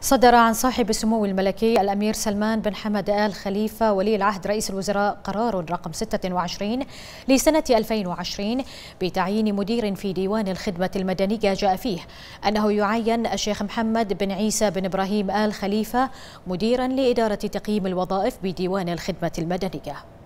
صدر عن صاحب السمو الملكي الأمير سلمان بن حمد آل خليفة ولي العهد رئيس الوزراء قرار رقم 26 لسنة 2020 بتعيين مدير في ديوان الخدمة المدنية جاء فيه أنه يعين الشيخ محمد بن عيسى بن إبراهيم آل خليفة مديرا لإدارة تقييم الوظائف بديوان الخدمة المدنية